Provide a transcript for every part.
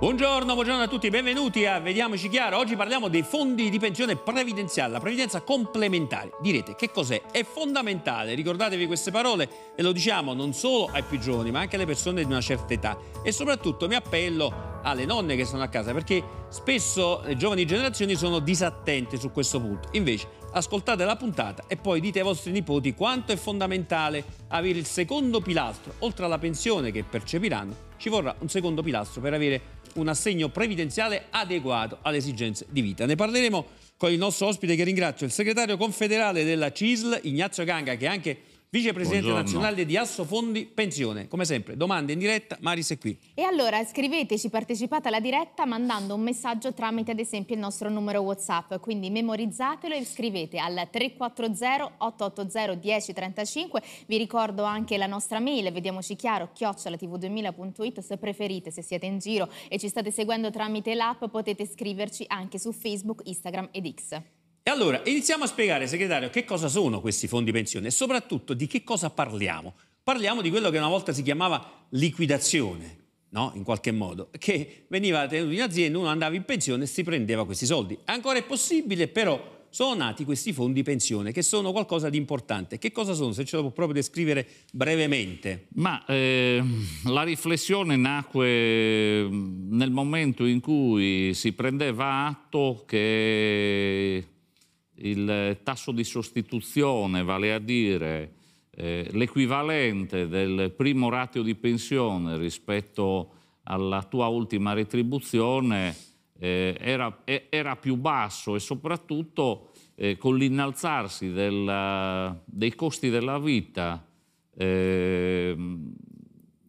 Buongiorno, buongiorno a tutti, benvenuti a Vediamoci Chiaro. Oggi parliamo dei fondi di pensione previdenziale, la previdenza complementare. Direte che cos'è? È fondamentale, ricordatevi queste parole e lo diciamo non solo ai più giovani ma anche alle persone di una certa età e soprattutto mi appello alle nonne che sono a casa perché spesso le giovani generazioni sono disattente su questo punto. Invece ascoltate la puntata e poi dite ai vostri nipoti quanto è fondamentale avere il secondo pilastro. Oltre alla pensione che percepiranno ci vorrà un secondo pilastro per avere un assegno previdenziale adeguato alle esigenze di vita. Ne parleremo con il nostro ospite che ringrazio, il segretario confederale della CISL, Ignazio Ganga, che è anche vicepresidente Buongiorno. nazionale di Assofondi Pensione. Come sempre, domande in diretta, Maris è qui. E allora scriveteci, partecipate alla diretta mandando un messaggio tramite ad esempio il nostro numero WhatsApp, quindi memorizzatelo e scrivete al 340 880 1035. Vi ricordo anche la nostra mail, vediamoci chiaro, chiocciolatv2000.it se preferite, se siete in giro e ci state seguendo tramite l'app potete scriverci anche su Facebook, Instagram ed X. E allora iniziamo a spiegare, segretario, che cosa sono questi fondi pensione e soprattutto di che cosa parliamo. Parliamo di quello che una volta si chiamava liquidazione, no? in qualche modo, che veniva tenuto in azienda, uno andava in pensione e si prendeva questi soldi. Ancora è possibile, però sono nati questi fondi pensione che sono qualcosa di importante. Che cosa sono? Se ce lo può proprio descrivere brevemente. Ma eh, la riflessione nacque mm, nel momento in cui si prendeva atto che il eh, tasso di sostituzione, vale a dire eh, l'equivalente del primo ratio di pensione rispetto alla tua ultima retribuzione, eh, era, era, più basso e soprattutto eh, con l'innalzarsi della, eh, dei costi della vita ehm,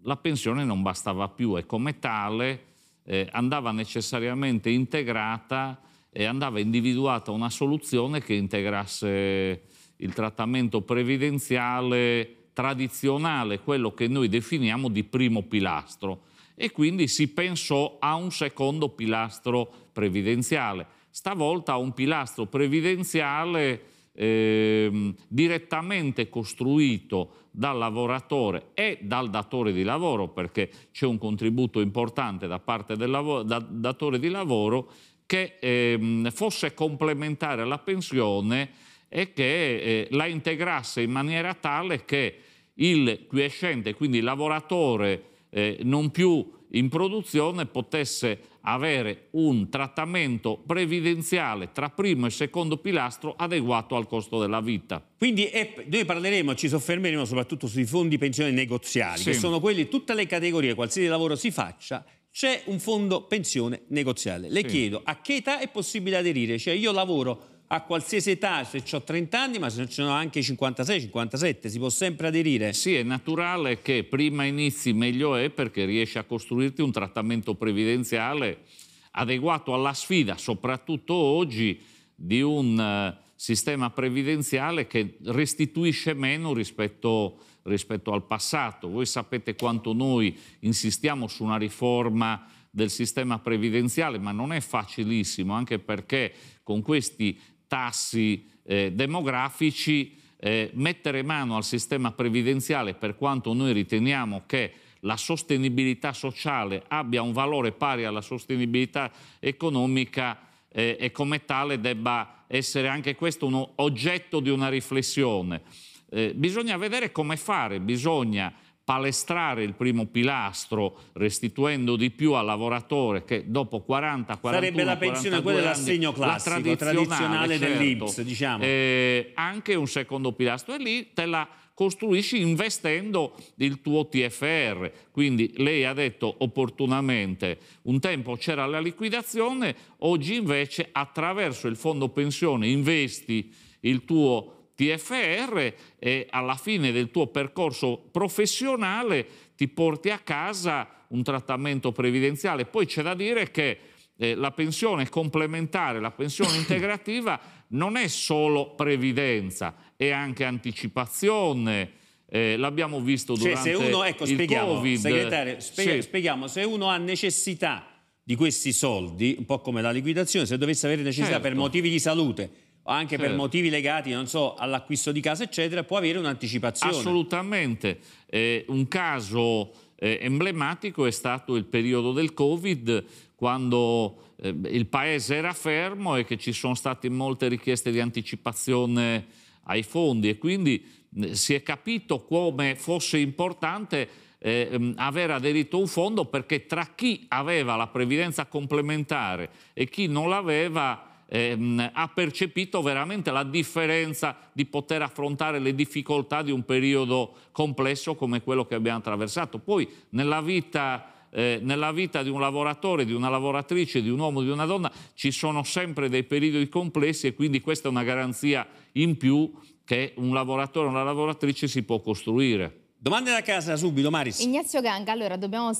la pensione non bastava più e come tale eh, andava necessariamente integrata e andava individuata una soluzione che integrasse il trattamento previdenziale tradizionale, quello che noi definiamo di primo pilastro e quindi si pensò a un secondo pilastro previdenziale, stavolta a un pilastro previdenziale eh, direttamente costruito dal lavoratore e dal datore di lavoro, perché c'è un contributo importante da parte del da datore di lavoro che ehm, fosse complementare alla pensione e che eh, la integrasse in maniera tale che il quiescente, quindi il lavoratore eh, non più in produzione, potesse avere un trattamento previdenziale tra primo e secondo pilastro adeguato al costo della vita. Quindi è, eh, noi parleremo, ci soffermeremo soprattutto sui fondi pensione negoziali, sì. che sono quelli, tutte le categorie, qualsiasi lavoro si faccia, c'è un fondo pensione negoziale. Le sì. chiedo a che età è possibile aderire? Cioè io lavoro a qualsiasi età, se ho 30 anni, ma se ce ne ho anche 56, 57, si può sempre aderire. Sì, è naturale che prima inizi meglio è perché riesci a costruirti un trattamento previdenziale adeguato alla sfida, soprattutto oggi, di un eh, sistema previdenziale che restituisce meno rispetto a rispetto al passato. Voi sapete quanto noi insistiamo su una riforma del sistema previdenziale, ma non è facilissimo, anche perché con questi tassi eh, demografici eh, mettere mano al sistema previdenziale, per quanto noi riteniamo che la sostenibilità sociale abbia un valore pari alla sostenibilità economica, eh, e come tale debba essere anche questo un oggetto di una riflessione. Eh, bisogna vedere come fare, bisogna palestrare il primo pilastro restituendo di più al lavoratore che dopo 40 40 sarebbe la pensione quella dell'assegno classico la tradizionale, tradizionale certo. dell'Ips diciamo eh, anche un secondo pilastro e lì te la costruisci investendo il tuo TFR. Quindi lei ha detto opportunamente, un tempo c'era la liquidazione, oggi invece attraverso il fondo pensione investi il tuo TFR e alla fine del tuo percorso professionale ti porti a casa un trattamento previdenziale. Poi c'è da dire che eh, la pensione complementare, la pensione integrativa non è solo previdenza, è anche anticipazione, eh, l'abbiamo visto durante cioè, se uno, ecco, il spieghiamo, Covid. Segretario, spiega, sì. spieghiamo, se uno ha necessità di questi soldi, un po' come la liquidazione, se dovesse avere necessità certo. per motivi di salute anche certo. per motivi legati, non so, all'acquisto di casa, eccetera, può avere un'anticipazione. Assolutamente. Eh, un caso eh, emblematico è stato il periodo del Covid, quando eh, il paese era fermo e che ci sono state molte richieste di anticipazione ai fondi e quindi eh, si è capito come fosse importante eh, ehm, aver aderito a un fondo perché tra chi aveva la previdenza complementare e chi non l'aveva ehm, ha percepito veramente la differenza di poter affrontare le difficoltà di un periodo complesso come quello che abbiamo attraversato. Poi nella vita... Eh, nella vita di un lavoratore, di una lavoratrice, di un uomo, di una donna, ci sono sempre dei periodi complessi e quindi questa è una garanzia in più che un lavoratore o una lavoratrice si può costruire. Domande da casa subito, Maris. Ignazio Ganga, allora dobbiamo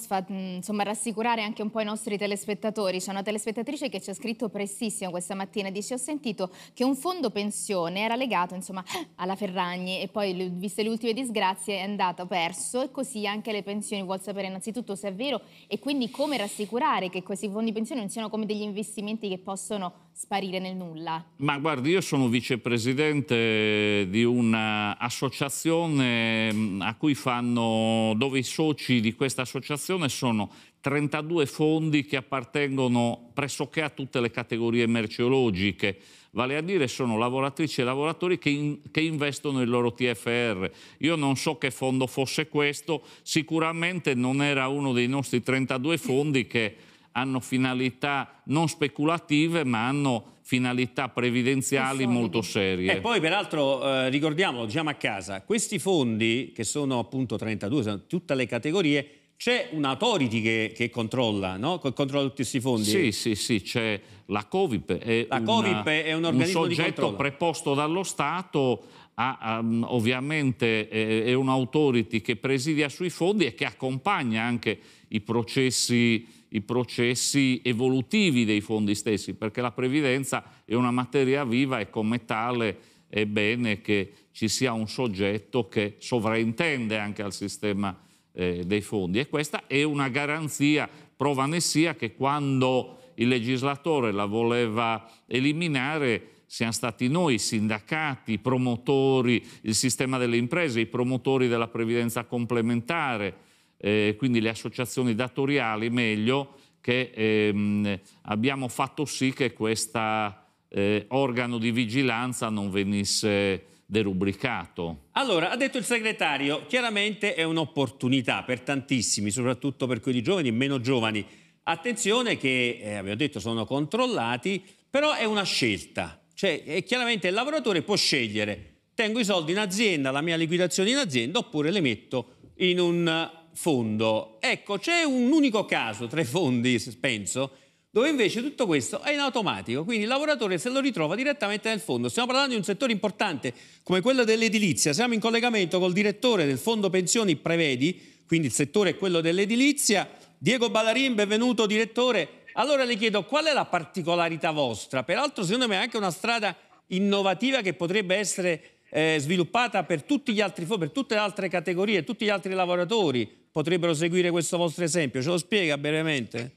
insomma, rassicurare anche un po' i nostri telespettatori. C'è una telespettatrice che ci ha scritto prestissimo questa mattina, dice ho sentito che un fondo pensione era legato insomma, alla Ferragni e poi viste le ultime disgrazie è andato perso e così anche le pensioni. Vuol sapere innanzitutto se è vero e quindi come rassicurare che questi fondi pensione non siano come degli investimenti che possono sparire nel nulla. Ma guardi, io sono vicepresidente di un'associazione mm, a cui fanno, dove i soci di questa associazione sono 32 fondi che appartengono pressoché a tutte le categorie merceologiche, vale a dire sono lavoratrici e lavoratori che, in, che, investono il loro TFR. Io non so che fondo fosse questo, sicuramente non era uno dei nostri 32 fondi che hanno finalità non speculative ma hanno finalità previdenziali molto serie. E poi peraltro eh, ricordiamolo, diciamo a casa, questi fondi che sono appunto 32, sono tutte le categorie, c'è un'autority che, che, controlla, no? controlla tutti questi fondi? Sì, sì, sì, c'è la Covip. È la una, Covip è un organismo un soggetto preposto dallo Stato ha, um, ovviamente eh, è un'autority che presidia sui fondi e che accompagna anche i processi i processi evolutivi dei fondi stessi, perché la previdenza è una materia viva e come tale è bene che ci sia un soggetto che sovraintende anche al sistema eh, dei fondi e questa è una garanzia, prova ne sia che quando il legislatore la voleva eliminare siamo stati noi, i sindacati, i promotori, il sistema delle imprese, i promotori della previdenza complementare, eh, quindi le associazioni datoriali meglio, che ehm, abbiamo fatto sì che questo eh, organo di vigilanza non venisse derubricato. Allora, ha detto il segretario, chiaramente è un'opportunità per tantissimi, soprattutto per quelli giovani e meno giovani. Attenzione che, eh, abbiamo detto, sono controllati, però è una scelta. Cioè, eh, chiaramente il lavoratore può scegliere, tengo i soldi in azienda, la mia liquidazione in azienda, oppure le metto in un fondo. Ecco, c'è un unico caso, tra i fondi penso, dove invece tutto questo è in automatico, quindi il lavoratore se lo ritrova direttamente nel fondo. Stiamo parlando di un settore importante come quello dell'edilizia, siamo in collegamento col direttore del fondo pensioni Prevedi, quindi il settore è quello dell'edilizia. Diego Ballarin, benvenuto direttore. Allora le chiedo qual è la particolarità vostra? Peraltro secondo me è anche una strada innovativa che potrebbe essere eh, sviluppata per, altri, per tutte le altre categorie, tutti gli altri lavoratori, potrebbero seguire questo vostro esempio. Ce lo spiega brevemente?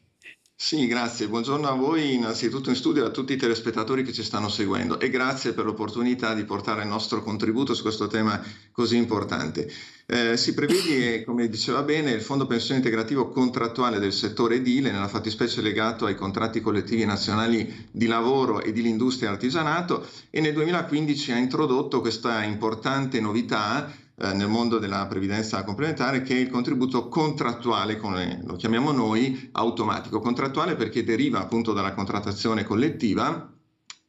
Sì, grazie. Buongiorno a voi innanzitutto in studio e a tutti i telespettatori che ci stanno seguendo e grazie per l'opportunità di portare il nostro contributo su questo tema così importante. Eh, si prevede, come diceva bene, il Fondo Pensione Integrativo contrattuale del settore edile, nella fattispecie legato ai contratti collettivi nazionali di lavoro e dell'industria e artigianato e nel 2015 ha introdotto questa importante novità eh, nel mondo della previdenza complementare che è il contributo contrattuale, come lo chiamiamo noi, automatico. Contrattuale perché deriva appunto dalla contrattazione collettiva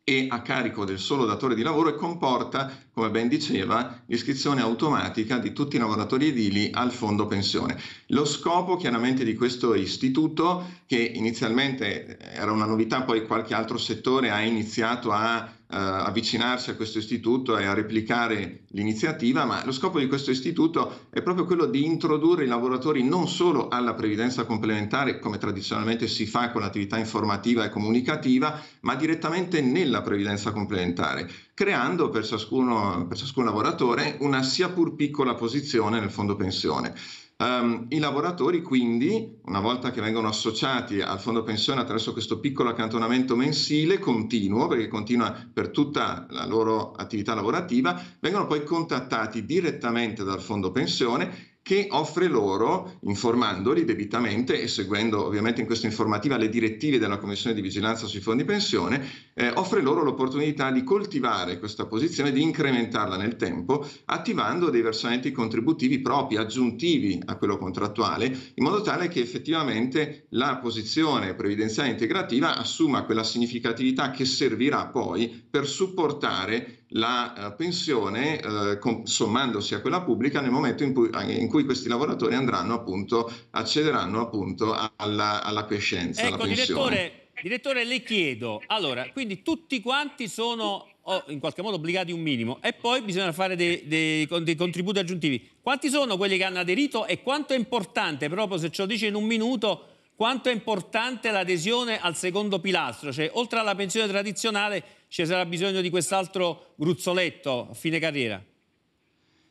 e a carico del solo datore di lavoro e comporta, come ben diceva, l'iscrizione automatica di tutti i lavoratori edili al fondo pensione. Lo scopo chiaramente di questo istituto, che inizialmente era una novità, poi qualche altro settore ha iniziato a eh, avvicinarsi a questo istituto e a replicare l'iniziativa, ma lo scopo di questo istituto è proprio quello di introdurre i lavoratori non solo alla previdenza complementare, come tradizionalmente si fa con l'attività informativa e comunicativa, ma direttamente nella previdenza complementare, creando per ciascuno, per ciascun lavoratore una sia pur piccola posizione nel fondo pensione. Um, I lavoratori quindi, una volta che vengono associati al fondo pensione attraverso questo piccolo accantonamento mensile continuo, perché continua per tutta la loro attività lavorativa, vengono poi contattati direttamente dal fondo pensione che offre loro, informandoli debitamente e seguendo ovviamente in questa informativa le direttive della Commissione di vigilanza sui fondi pensione, eh, offre loro l'opportunità di coltivare questa posizione, di incrementarla nel tempo, attivando dei versamenti contributivi propri, aggiuntivi a quello contrattuale, in modo tale che effettivamente la posizione previdenziale integrativa assuma quella significatività che servirà poi per supportare la eh, pensione, eh, sommandosi a quella pubblica nel momento in cui, in cui cui questi lavoratori andranno appunto, accederanno appunto alla, alla quiescenza, ecco, alla pensione. Direttore, direttore, le chiedo, allora, quindi tutti quanti sono oh, in qualche modo obbligati un minimo e poi bisogna fare dei, dei, dei, contributi aggiuntivi. Quanti sono quelli che hanno aderito e quanto è importante, proprio se ce lo dice in un minuto, quanto è importante l'adesione al secondo pilastro, cioè oltre alla pensione tradizionale ci sarà bisogno di quest'altro gruzzoletto a fine carriera?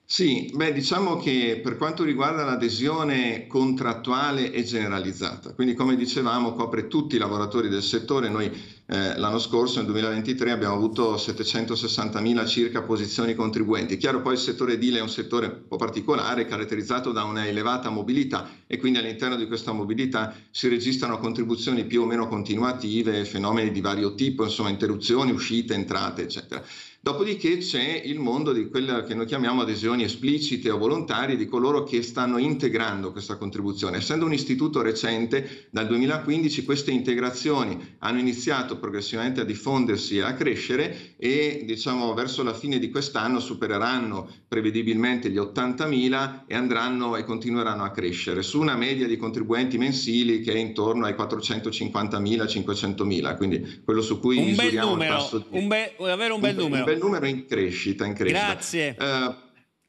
Sì, beh, diciamo che per quanto riguarda l'adesione contrattuale e generalizzata, quindi come dicevamo copre tutti i lavoratori del settore. Noi eh, l'anno scorso, nel 2023, abbiamo avuto 760.000 circa posizioni contribuenti. Chiaro poi il settore edile è un settore un po' particolare, caratterizzato da una elevata mobilità e quindi all'interno di questa mobilità si registrano contribuzioni più o meno continuative, fenomeni di vario tipo, insomma interruzioni, uscite, entrate, eccetera. Dopodiché c'è il mondo di quella che noi chiamiamo adesioni esplicite o volontarie di coloro che stanno integrando questa contribuzione. Essendo un istituto recente, dal 2015 queste integrazioni hanno iniziato progressivamente a diffondersi e a crescere e diciamo verso la fine di quest'anno supereranno prevedibilmente gli 80.000 e andranno e continueranno a crescere su una media di contribuenti mensili che è intorno ai 450.000-500.000, quindi quello su cui un misuriamo numero, il tasso di... Un be- un bel un numero. Be- il numero è in crescita. In crescita. Grazie. Eh,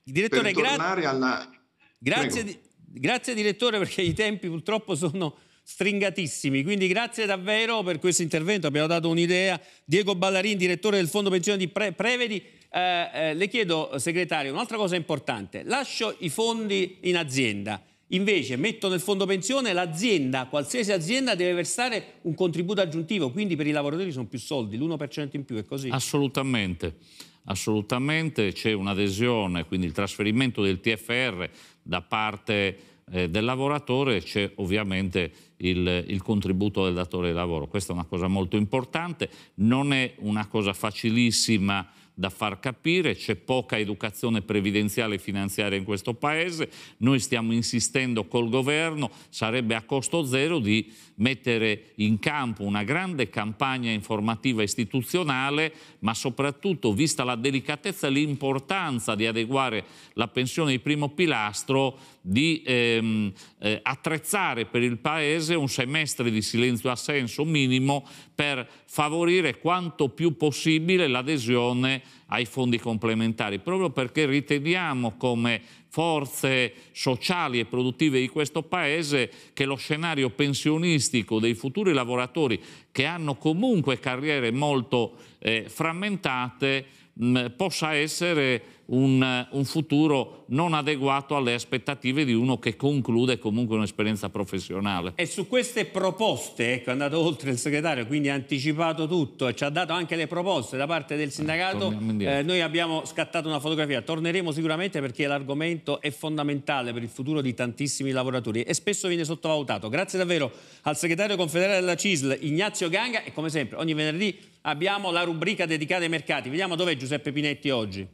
direttore, gra- alla... grazie, di- grazie direttore perché i tempi purtroppo sono stringatissimi. Quindi grazie davvero per questo intervento, abbiamo dato un'idea. Diego Ballarin, direttore del Fondo Pensione di Pre- Prevedi. Eh, eh, le chiedo, segretario, un'altra cosa importante. Lascio i fondi in azienda. Invece metto nel fondo pensione l'azienda, qualsiasi azienda deve versare un contributo aggiuntivo, quindi per i lavoratori sono più soldi, l'1% in più, è così? Assolutamente, assolutamente c'è un'adesione, quindi il trasferimento del TFR da parte eh, del lavoratore c'è ovviamente il, il, contributo del datore di lavoro. Questa è una cosa molto importante, non è una cosa facilissima da far capire, c'è poca educazione previdenziale e finanziaria in questo Paese, noi stiamo insistendo col governo, sarebbe a costo zero di mettere in campo una grande campagna informativa istituzionale, ma soprattutto, vista la delicatezza e l'importanza di adeguare la pensione di primo pilastro, di ehm, eh, attrezzare per il Paese un semestre di silenzio-assenso minimo per favorire quanto più possibile l'adesione ai fondi complementari, proprio perché riteniamo come forze sociali e produttive di questo Paese che lo scenario pensionistico dei futuri lavoratori che hanno comunque carriere molto eh, frammentate mh, possa essere un, eh, un futuro non adeguato alle aspettative di uno che conclude comunque un'esperienza professionale. E su queste proposte, ecco, è andato oltre il segretario, quindi ha anticipato tutto e ci ha dato anche le proposte da parte del eh, sindacato, eh, noi abbiamo scattato una fotografia, torneremo sicuramente perché l'argomento è fondamentale per il futuro di tantissimi lavoratori e spesso viene sottovalutato. Grazie davvero al segretario confederale della CISL Ignazio Ganga e come sempre ogni venerdì abbiamo la rubrica dedicata ai mercati. Vediamo dov'è Giuseppe Pinetti oggi.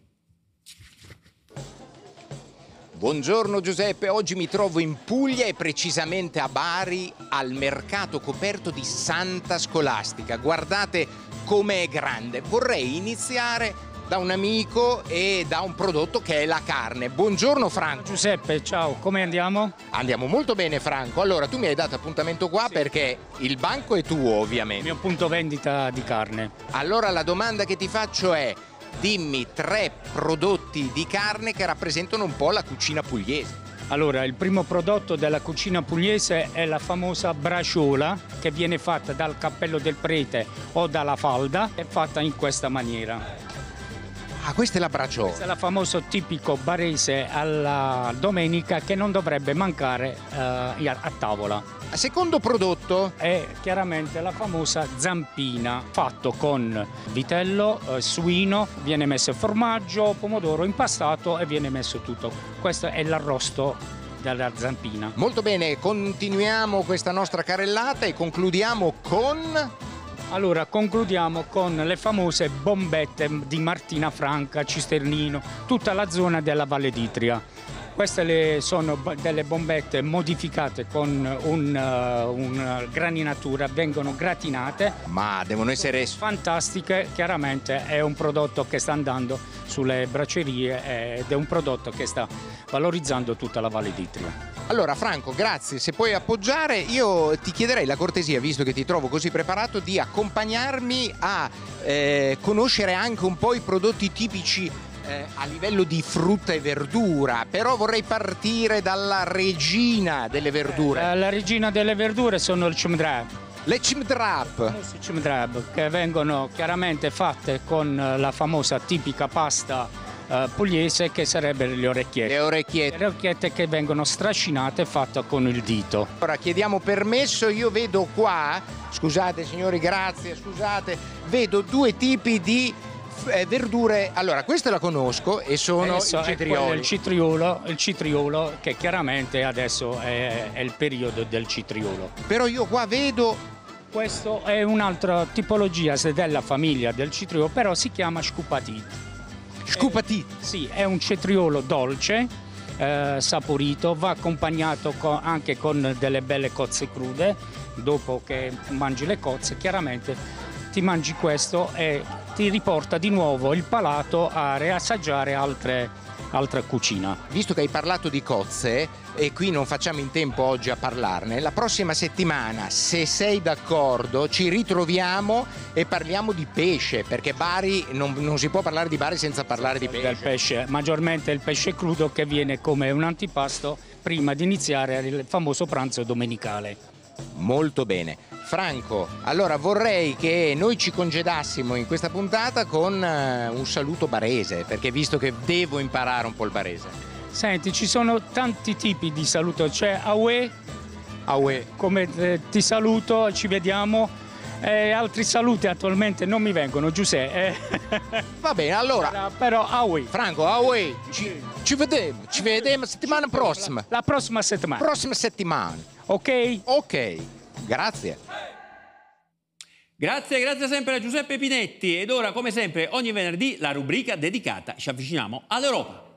Buongiorno Giuseppe, oggi mi trovo in Puglia e precisamente a Bari al mercato coperto di Santa Scolastica. Guardate com'è grande. Vorrei iniziare da un amico e da un prodotto che è la carne. Buongiorno Franco. Giuseppe, ciao, come andiamo? Andiamo molto bene Franco. Allora, tu mi hai dato appuntamento qua sì. perché il banco è tuo ovviamente. Il mio punto vendita di carne. Allora la domanda che ti faccio è dimmi tre prodotti di carne che rappresentano un po' la cucina pugliese. Allora, il primo prodotto della cucina pugliese è la famosa braciola che viene fatta dal cappello del prete o dalla falda, è fatta in questa maniera. Ah, questa è la braciola. Questa è la famosa tipico barese alla domenica che non dovrebbe mancare eh, a tavola. Secondo prodotto? È chiaramente la famosa zampina, fatto con vitello, eh, suino, viene messo formaggio, pomodoro impastato e viene messo tutto. Questo è l'arrosto della zampina. Molto bene, continuiamo questa nostra carrellata e concludiamo con... Allora, concludiamo con le famose bombette di Martina Franca, Cisternino, tutta la zona della Valle d'Itria queste le, sono delle bombette modificate con un, uh, eh, una graninatura, vengono gratinate. Ma devono essere... Fantastiche, chiaramente è un prodotto che sta andando sulle bracerie ed è un prodotto che sta valorizzando tutta la Valle d'Itria. Allora Franco, grazie, se puoi appoggiare io ti chiederei la cortesia, visto che ti trovo così preparato, di accompagnarmi a eh, conoscere anche un po' i prodotti tipici eh, a livello di frutta e verdura, però vorrei partire dalla regina delle verdure. Eh, la regina delle verdure sono il cimdrab. Le cimdrab. Le cimdrab che vengono chiaramente fatte con la famosa tipica pasta eh, pugliese che sarebbero le orecchiette. Le orecchiette. Le orecchiette che vengono strascinate e fatte con il dito. Ora chiediamo permesso, io vedo qua, scusate signori, grazie, scusate, vedo due tipi di eh, verdure, allora questa la conosco e sono adesso eh, i cetrioli. Il citriolo, il citriolo che chiaramente adesso è, è il periodo del citriolo. Però io qua vedo questo è un'altra tipologia della famiglia del citriolo, però si chiama scupatit. Scupatit? Eh, sì, è un cetriolo dolce, eh, saporito, va accompagnato con, anche con delle belle cozze crude. Dopo che mangi le cozze, chiaramente ti mangi questo e ti riporta di nuovo il palato a riassaggiare altre, altra cucina. Visto che hai parlato di cozze e qui non facciamo in tempo oggi a parlarne, la prossima settimana, se sei d'accordo, ci ritroviamo e parliamo di pesce, perché Bari non, non si può parlare di Bari senza parlare di pesce. Del pesce, maggiormente il pesce crudo che viene come un antipasto prima di iniziare il famoso pranzo domenicale. Molto bene. Franco. Allora vorrei che noi ci congedassimo in questa puntata con eh, un saluto barese, perché visto che devo imparare un po' il barese. Senti, ci sono tanti tipi di saluto, c'è cioè, Awe, Awe. come eh, ti saluto, ci vediamo. Eh, altri saluti attualmente non mi vengono, Giuseppe. Eh. Va bene, allora. allora però Awe. Franco, Awe, ci, ci vediamo, ci vediamo settimana prossima. La, la prossima settimana. Prossima settimana. Ok? Ok. Grazie. Grazie, grazie sempre a Giuseppe Pinetti ed ora come sempre ogni venerdì la rubrica dedicata ci avviciniamo all'Europa.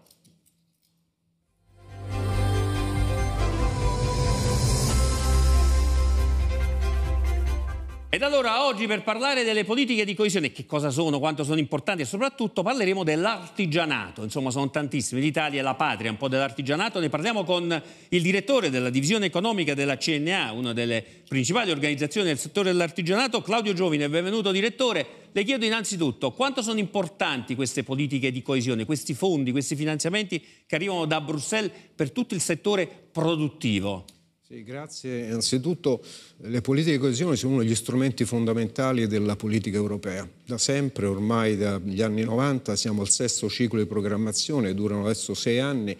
Ed allora oggi per parlare delle politiche di coesione, che cosa sono, quanto sono importanti e soprattutto parleremo dell'artigianato, insomma sono tantissimi, l'Italia è la patria un po' dell'artigianato, ne parliamo con il direttore della divisione economica della CNA, una delle principali organizzazioni del settore dell'artigianato, Claudio Giovine, benvenuto direttore, le chiedo innanzitutto quanto sono importanti queste politiche di coesione, questi fondi, questi finanziamenti che arrivano da Bruxelles per tutto il settore produttivo? Sì, grazie. Innanzitutto le politiche di coesione sono uno degli strumenti fondamentali della politica europea. Da sempre, ormai dagli anni 90, siamo al sesto ciclo di programmazione, durano adesso sei anni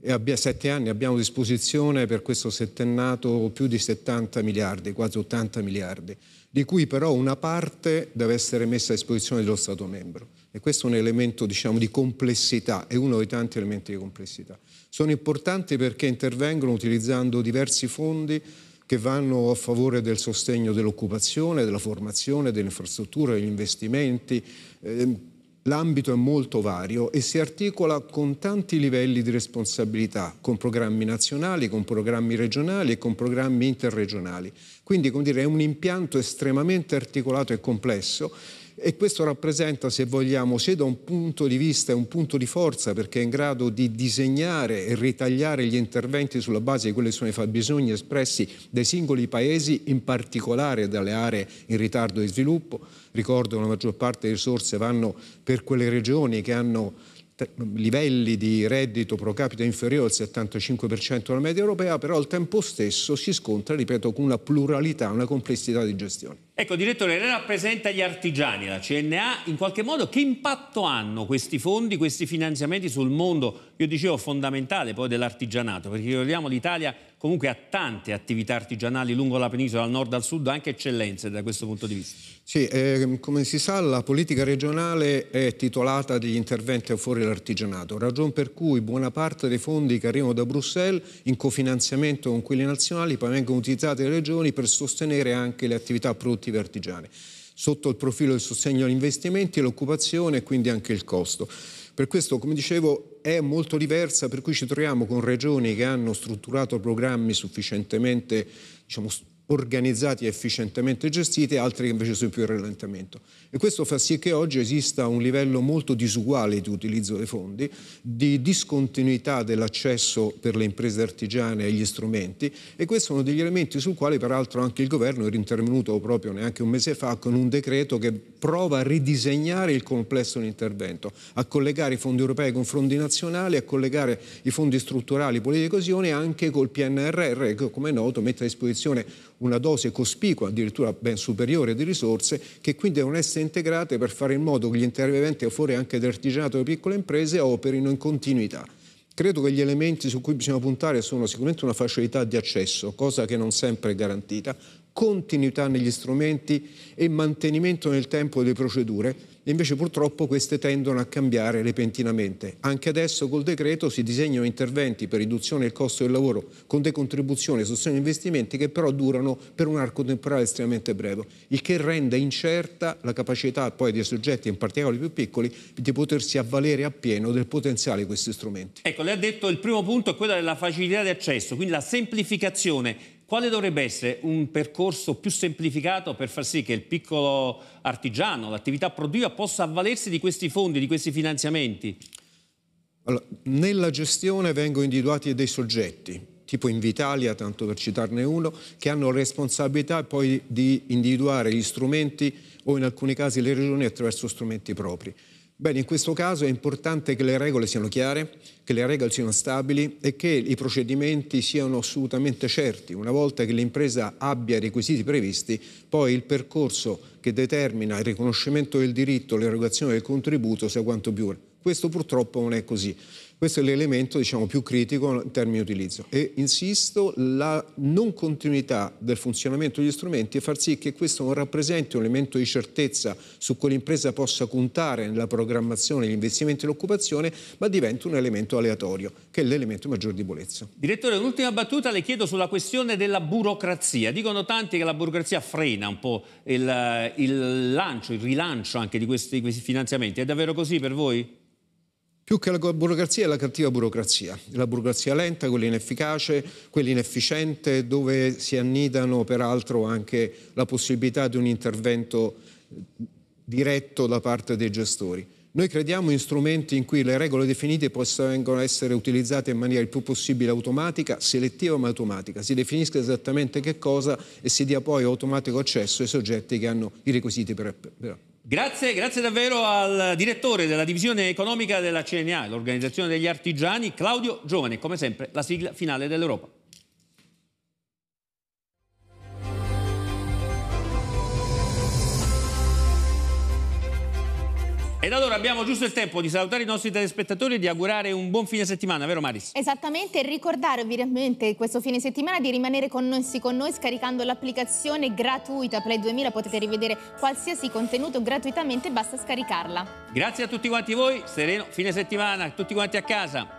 e abbia, sette anni abbiamo a disposizione per questo settennato più di 70 miliardi, quasi 80 miliardi di cui però una parte deve essere messa a disposizione dello Stato membro. E questo è un elemento diciamo, di complessità, è uno dei tanti elementi di complessità. Sono importanti perché intervengono utilizzando diversi fondi che vanno a favore del sostegno dell'occupazione, della formazione, delle infrastrutture, degli investimenti. Ehm, l'ambito è molto vario e si articola con tanti livelli di responsabilità, con programmi nazionali, con programmi regionali e con programmi interregionali. Quindi come dire, è un impianto estremamente articolato e complesso e questo rappresenta, se vogliamo, sia da un punto di vista e un punto di forza perché è in grado di disegnare e ritagliare gli interventi sulla base di quelli che sono i fabbisogni espressi dai singoli paesi, in particolare dalle aree in ritardo di sviluppo. Ricordo che la maggior parte delle risorse vanno per quelle regioni che hanno livelli di reddito pro capita inferiore al 75% della media europea, però al tempo stesso si scontra, ripeto, con una pluralità, una complessità di gestione. Ecco, direttore, lei rappresenta gli artigiani, la CNA, in qualche modo che impatto hanno questi fondi, questi finanziamenti sul mondo, io dicevo fondamentale poi dell'artigianato, perché ricordiamo l'Italia comunque a tante attività artigianali lungo la penisola, dal nord al sud, anche eccellenze da questo punto di vista. Sì, eh, come si sa la politica regionale è titolata degli interventi a fuori dell'artigianato, ragion per cui buona parte dei fondi che arrivano da Bruxelles in cofinanziamento con quelli nazionali poi vengono utilizzati dalle regioni per sostenere anche le attività produttive artigiane sotto il profilo del sostegno agli investimenti, l'occupazione e quindi anche il costo. Per questo, come dicevo, è molto diversa, per cui ci troviamo con regioni che hanno strutturato programmi sufficientemente diciamo, organizzati e efficientemente gestiti e altri che invece sono più in rallentamento. E questo fa sì che oggi esista un livello molto disuguale di utilizzo dei fondi, di discontinuità dell'accesso per le imprese artigiane agli strumenti e questi sono degli elementi sul quale peraltro anche il governo è intervenuto proprio neanche un mese fa con un decreto che prova a ridisegnare il complesso di intervento, a collegare i fondi europei con fondi nazionali, a collegare i fondi strutturali, politiche di coesione anche col PNRR che come è noto mette a disposizione una dose cospicua, addirittura ben superiore di risorse, che quindi devono essere integrate per fare in modo che gli interventi fuori anche dell'artigianato e delle piccole imprese operino in continuità. Credo che gli elementi su cui bisogna puntare sono sicuramente una facilità di accesso, cosa che non sempre è garantita, continuità negli strumenti e mantenimento nel tempo delle procedure, e invece purtroppo queste tendono a cambiare repentinamente. Anche adesso col decreto si disegnano interventi per riduzione del costo del lavoro con decontribuzione e sostegno agli investimenti che però durano per un arco temporale estremamente breve, il che rende incerta la capacità poi dei soggetti, in particolare i più piccoli, di potersi avvalere appieno del potenziale di questi strumenti. Ecco, lei ha detto il primo punto è quello della facilità di accesso, quindi la semplificazione quale dovrebbe essere un percorso più semplificato per far sì che il piccolo artigiano, l'attività produttiva possa avvalersi di questi fondi, di questi finanziamenti? Allora, nella gestione vengono individuati dei soggetti tipo Invitalia, tanto per citarne uno, che hanno responsabilità poi di individuare gli strumenti o in alcuni casi le regioni attraverso strumenti propri. Bene, in questo caso è importante che le regole siano chiare, che le regole siano stabili e che i procedimenti siano assolutamente certi. Una volta che l'impresa abbia i requisiti previsti, poi il percorso che determina il riconoscimento del diritto, l'erogazione del contributo sia quanto più. Questo purtroppo non è così. Questo è l'elemento diciamo, più critico in termini di utilizzo. E insisto, la non continuità del funzionamento degli strumenti e far sì che questo non rappresenti un elemento di certezza su cui l'impresa possa puntare nella programmazione degli investimenti e l'occupazione, ma diventa un elemento aleatorio, che è l'elemento di maggior debolezza. Direttore, un'ultima battuta le chiedo sulla questione della burocrazia. Dicono tanti che la burocrazia frena un po' il, il lancio, il rilancio anche di questi, di questi finanziamenti. È davvero così per voi? Più che la burocrazia è la cattiva burocrazia, la burocrazia lenta, quella inefficace, quella inefficiente, dove si annidano peraltro anche la possibilità di un intervento eh, diretto da parte dei gestori. Noi crediamo in strumenti in cui le regole definite possono essere utilizzate in maniera il più possibile automatica, selettiva ma automatica. Si definisca esattamente che cosa e si dia poi automatico accesso ai soggetti che hanno i requisiti per, per Grazie, grazie davvero al direttore della divisione economica della CNA, l'Organizzazione degli Artigiani, Claudio Giovane, come sempre la sigla finale dell'Europa. Ed allora abbiamo giusto il tempo di salutare i nostri telespettatori e di augurare un buon fine settimana, vero Maris? Esattamente, e ricordare ovviamente questo fine settimana di rimanere connessi con noi scaricando l'applicazione gratuita Play 2000, potete rivedere qualsiasi contenuto gratuitamente, basta scaricarla. Grazie a tutti quanti voi, sereno fine settimana, tutti quanti a casa.